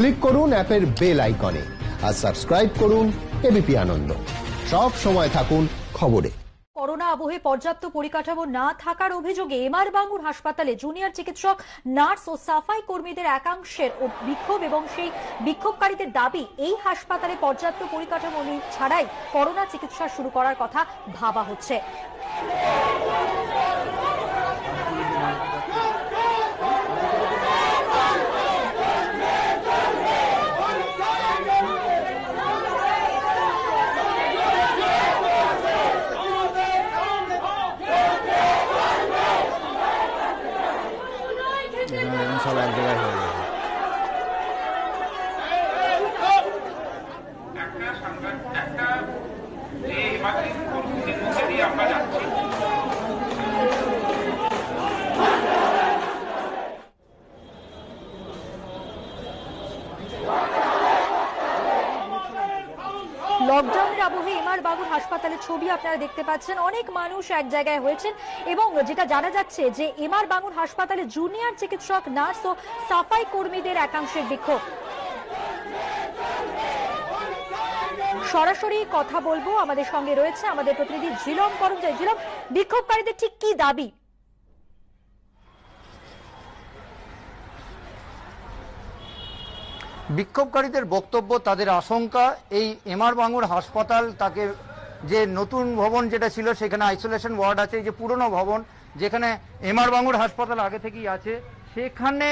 Click করুন অ্যাপের bell আইকনে আর সাবস্ক্রাইব করুন এবিপি আনন্দ সব সময় থাকুন খবরে করোনা আবহে পর্যাপ্ত পরিকাঠামো না থাকার অভিযোগে এমআর বাঙ্গুর হাসপাতালে জুনিয়র চিকিৎসক নার্স ও সাফাই কর্মীদের একাংশের বিক্ষোভ এবং সেই বিক্ষোভকারীদের দাবি এই হাসপাতালে পর্যাপ্ত পরিকাঠামো ছাড়াই করোনা চিকিৎসা শুরু করার কথা ভাবা হচ্ছে আবহে এমআর বাবুর হাসপাতালের ছবি আপনারা দেখতে পাচ্ছেন অনেক মানুষ এক জায়গায় হয়েছেন এবং যেটা জানা যাচ্ছে যে এমআর বাঙুর হাসপাতালে জুনিয়র চিকিৎসক নার্স ও সাফাই কর্মীদের একাংশের বিক্ষোভ সরাসরি কথা বলবো আমাদের সঙ্গে রয়েছে আমাদের প্রতিনিধি ঝিলম করমজাই ঝিলম বিক্ষোভকারীদের ঠিক কি দাবি বিক্ষোভকারীদের বক্তব্য তাদের আশঙ্কা এই এমআর বাঙ্গুর হাসপাতাল তাকে যে নতুন ভবন যেটা ছিল সেখানে আইসোলেশন ওয়ার্ড আছে যে পুরনো ভবন যেখানে এমআর বাঙ্গুর হাসপাতাল আগে থেকেই আছে সেখানে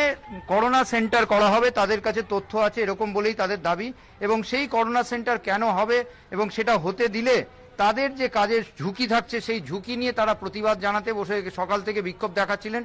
করোনা সেন্টার করা হবে তাদের কাছে তথ্য আছে এরকম বলেই তাদের দাবি এবং সেই করোনা সেন্টার কেন হবে এবং সেটা হতে দিলে তাদের যে কাজের ঝুঁকি থাকছে সেই ঝুঁকি নিয়ে তারা প্রতিবাদ জানাতে বসে সকাল থেকে বিক্ষোভ দেখাচ্ছিলেন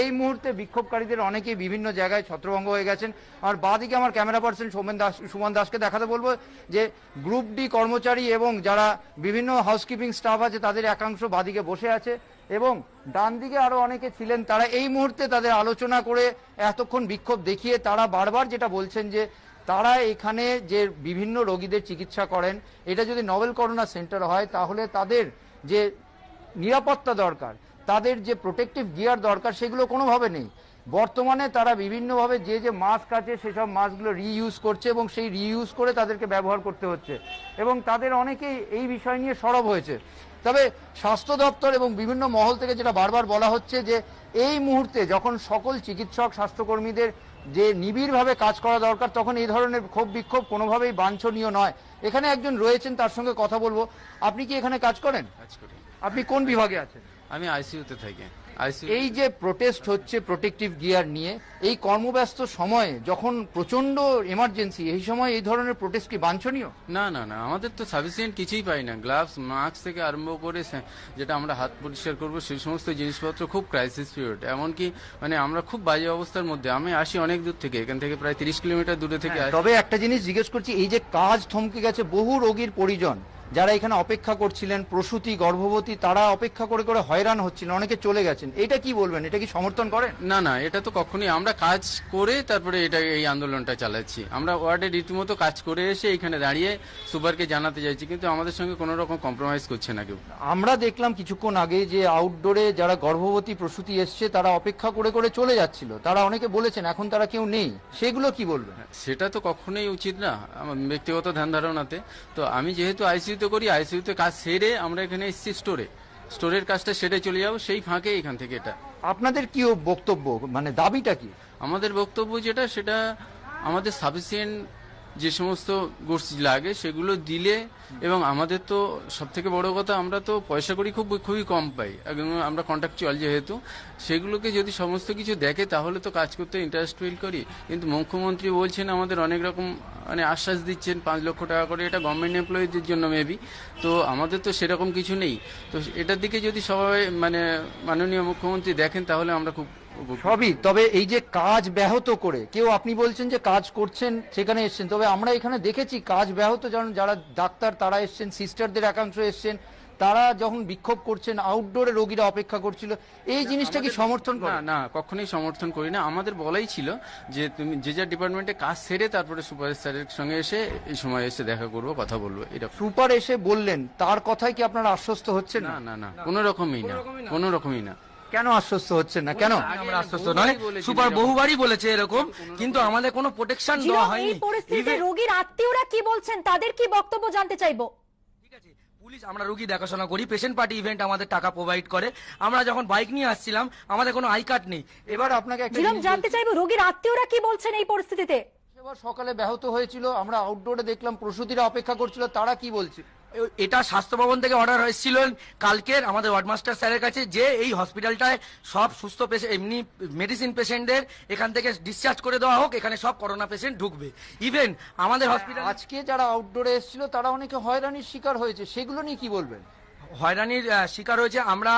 এই মুহূর্তে বিক্ষোভকারীদের অনেকেই বিভিন্ন জায়গায় ছত্রভঙ্গ হয়ে গেছেন আর বাঁদিকে আমার ক্যামেরা পার্সন সোমেন দাস সুমন দাসকে দেখাতে বলবো যে গ্রুপ ডি কর্মচারী এবং যারা বিভিন্ন হাউসকিপিং স্টাফ আছে তাদের একাংশ বাঁদিকে বসে আছে এবং ডান দিকে আরও অনেকে ছিলেন তারা এই মুহূর্তে তাদের আলোচনা করে এতক্ষণ বিক্ষোভ দেখিয়ে তারা বারবার যেটা বলছেন যে তারা এখানে যে বিভিন্ন রোগীদের চিকিৎসা করেন এটা যদি নভেল করোনা সেন্টার হয় তাহলে তাদের যে নিরাপত্তা দরকার তাদের যে প্রোটেকটিভ গিয়ার দরকার সেগুলো কোনোভাবে নেই বর্তমানে তারা বিভিন্নভাবে যে যে মাস্ক আছে সেসব মাস্কগুলো রিইউজ করছে এবং সেই রিইউজ করে তাদেরকে ব্যবহার করতে হচ্ছে এবং তাদের অনেকেই এই বিষয় নিয়ে সরব হয়েছে তবে স্বাস্থ্য দপ্তর এবং বিভিন্ন মহল থেকে যেটা বারবার বলা হচ্ছে যে এই মুহূর্তে যখন সকল চিকিৎসক স্বাস্থ্যকর্মীদের যে নিবিড়ভাবে কাজ করা দরকার তখন এই ধরনের ক্ষোভ বিক্ষোভ কোনোভাবেই বাঞ্ছনীয় নয় এখানে একজন রয়েছেন তার সঙ্গে কথা বলবো আপনি কি এখানে কাজ করেন আপনি কোন বিভাগে আছেন আমি আইসিইউতে থাকি এই যে প্রোটেস্ট হচ্ছে প্রোটেকটিভ গিয়ার নিয়ে এই কর্মব্যস্ত সময়ে যখন প্রচন্ড এমার্জেন্সি এই সময় এই ধরনের প্রোটেস্ট কি বাঞ্ছনীয় না না না আমাদের তো সাফিসিয়েন্ট কিছুই পাই না গ্লাভস মাস্ক থেকে আরম্ভ করে যেটা আমরা হাত পরিষ্কার করবো সেই সমস্ত জিনিসপত্র খুব ক্রাইসিস পিরিয়ড এমনকি মানে আমরা খুব বাজে অবস্থার মধ্যে আমি আসি অনেক দূর থেকে এখান থেকে প্রায় তিরিশ কিলোমিটার দূরে থেকে হ্যাঁ, তবে একটা জিনিস জিজ্ঞেস করছি এই যে কাজ থমকে গেছে বহু রোগীর পরিজন যারা এখানে অপেক্ষা করছিলেন প্রসূতি গর্ভবতী তারা অপেক্ষা করে করে হয়রান হচ্ছিল অনেকে চলে গেছেন এটা কি বলবেন এটা কি সমর্থন করেন না না এটা তো কখনোই আমরা কাজ করে তারপরে এটা এই আন্দোলনটা চালাচ্ছি আমরা ওয়ার্ডে রীতিমতো কাজ করে এসে এখানে দাঁড়িয়ে সুপারকে জানাতে চাইছি কিন্তু আমাদের সঙ্গে কোনো রকম কম্প্রোমাইজ করছে না কেউ আমরা দেখলাম কিছুক্ষণ আগে যে আউটডোরে যারা গর্ভবতী প্রসূতি এসছে তারা অপেক্ষা করে করে চলে যাচ্ছিল তারা অনেকে বলেছেন এখন তারা কেউ নেই সেগুলো কি বলবেন সেটা তো কখনোই উচিত না আমার ব্যক্তিগত ধ্যান ধারণাতে তো আমি যেহেতু আইসি আইসিউতে করি আইসিউতে কাজ সেরে আমরা এখানে এসছি স্টোরে স্টোরের কাজটা সেরে চলে যাবো সেই ফাঁকে এখান থেকে এটা আপনাদের কি বক্তব্য মানে দাবিটা কি আমাদের বক্তব্য যেটা সেটা আমাদের সাফিসিয়েন্ট যে সমস্ত গোষ্ঠী লাগে সেগুলো দিলে এবং আমাদের তো সব থেকে বড় কথা আমরা তো পয়সা করি খুব খুবই কম পাই আমরা চল যেহেতু সেগুলোকে যদি সমস্ত কিছু দেখে তাহলে তো কাজ করতে ইন্টারেস্ট ফিল করি কিন্তু মুখ্যমন্ত্রী বলছেন আমাদের অনেক রকম মানে আশ্বাস দিচ্ছেন পাঁচ লক্ষ টাকা করে এটা গভর্নমেন্ট এমপ্লয়ীদের জন্য মেবি তো আমাদের তো সেরকম কিছু নেই তো এটার দিকে যদি সবাই মানে মাননীয় মুখ্যমন্ত্রী দেখেন তাহলে আমরা খুব সবই তবে এই যে কাজ ব্যাহত করে কেউ আপনি বলছেন যে কাজ করছেন সেখানে এসছেন তবে আমরা এখানে দেখেছি কাজ ব্যাহত যেমন যারা ডাক্তার তারা এসছেন সিস্টারদের একাংশ এসছেন তারা যখন বিক্ষোভ করছেন আউটডোরে রোগীরা অপেক্ষা করছিল এই জিনিসটা কি সমর্থন না না কখনোই সমর্থন করি না আমাদের বলাই ছিল যে তুমি যে যার ডিপার্টমেন্টে কাজ সেরে তারপরে সুপার স্যারের সঙ্গে এসে এই সময় এসে দেখা করবো কথা বলবো এটা সুপার এসে বললেন তার কথাই কি আপনার আশ্বস্ত হচ্ছে না না না কোনো রকমই না কোনো রকমই না কেন আশ্বস্ত হচ্ছে না কেন আমরা আশ্বস্ত নয় সুপার বহুবারই বলেছে এরকম কিন্তু আমাদের কোনো প্রোটেকশন দেওয়া হয়নি এই পরিস্থিতিতে রোগীর আত্মীয়রা কি বলছেন তাদের কি বক্তব্য জানতে চাইবো পুলিশ আমরা রুগী দেখাশোনা করি পেশেন্ট পার্টি ইভেন্ট আমাদের টাকা প্রোভাইড করে আমরা যখন বাইক নিয়ে আসছিলাম আমাদের কোনো আই কার্ড নেই এবার আপনাকে একটা জানতে চাইবো রোগীর আত্মীয়রা কি বলছেন এই পরিস্থিতিতে সকালে ব্যাহত হয়েছিল আমরা আউটডোরে দেখলাম প্রসূতিরা অপেক্ষা করছিল তারা কি বলছে এটা স্বাস্থ্য ভবন থেকে অর্ডার হয়েছিল কালকের আমাদের ওয়ার্ডমাস্টার স্যারের কাছে যে এই হসপিটালটায় সব সুস্থ পেশেন্ট এমনি মেডিসিন পেশেন্টদের এখান থেকে ডিসচার্জ করে দেওয়া হোক এখানে সব করোনা পেশেন্ট ঢুকবে ইভেন আমাদের হসপিটাল হ্যাঁ, আজকে যারা আউটডোরে এসেছিল তারা অনেকে হয়রানির শিকার হয়েছে সেগুলো নিয়ে কি বলবেন হয়রানির শিকার হয়েছে আমরা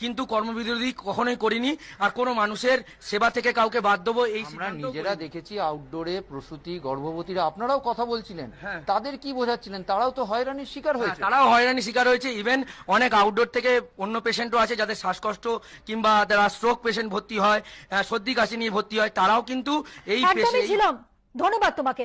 কিন্তু কর্মবিরোধী কখনোই করিনি আর কোনো মানুষের সেবা থেকে কাউকে বাদ দেবো এই আমরা নিজেরা দেখেছি আউটডোরে প্রসূতি গর্ভবতীরা আপনারাও কথা বলছিলেন হ্যাঁ। তাদের কি বোঝাচ্ছিলেন তারাও তো হয়রানির শিকার হ্যাঁ, হয়েছে তারাও হয়রানির শিকার হয়েছে ইভেন অনেক আউটডোর থেকে অন্য পেশেন্টও আছে যাদের শ্বাসকষ্ট কিংবা যারা স্ট্রোক পেশেন্ট ভর্তি হয় সর্দি কাশি নিয়ে ভর্তি হয় তারাও কিন্তু এই ধন্যবাদ তোমাকে